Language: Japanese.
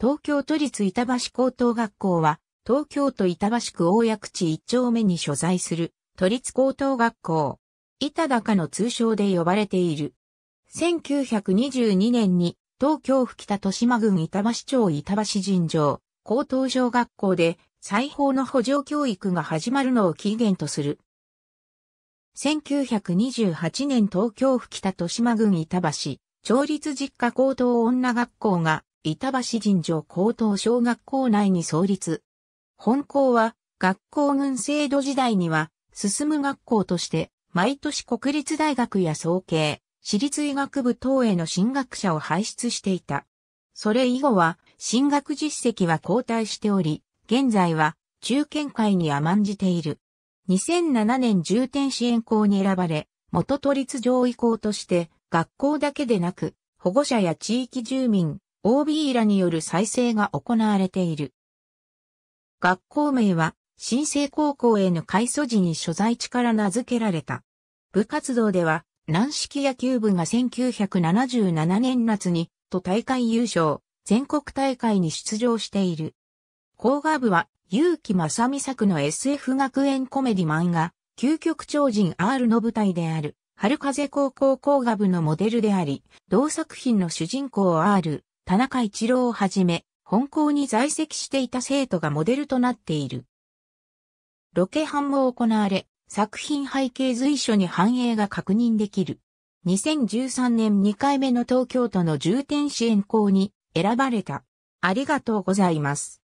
東京都立板橋高等学校は、東京都板橋区大谷地一丁目に所在する、都立高等学校。板高の通称で呼ばれている。1922年に、東京府北豊島郡板橋町板橋尋常、高等小学校で、裁縫の補助教育が始まるのを起源とする。1928年東京府北豊島郡板橋、町立実家高等女学校が板橋神社高等小学校内に創立。本校は、学校群制度時代には、進む学校として、毎年国立大学や総計、私立医学部等への進学者を輩出していた。それ以後は、進学実績は後退しており、現在は、中堅会に甘んじている。2007年重点支援校に選ばれ、元都立上位校として、学校だけでなく、保護者や地域住民、OB らによる再生が行われている。学校名は、新生高校への改祖時に所在地から名付けられた。部活動では、軟式野球部が1977年夏に、と大会優勝、全国大会に出場している。工画部は、結城正美作の SF 学園コメディ漫画、究極超人 R の舞台である、春風高校工画部のモデルであり、同作品の主人公 R、田中一郎をはじめ、本校に在籍していた生徒がモデルとなっている。ロケハンも行われ、作品背景随所に反映が確認できる。2013年2回目の東京都の重点支援校に選ばれた。ありがとうございます。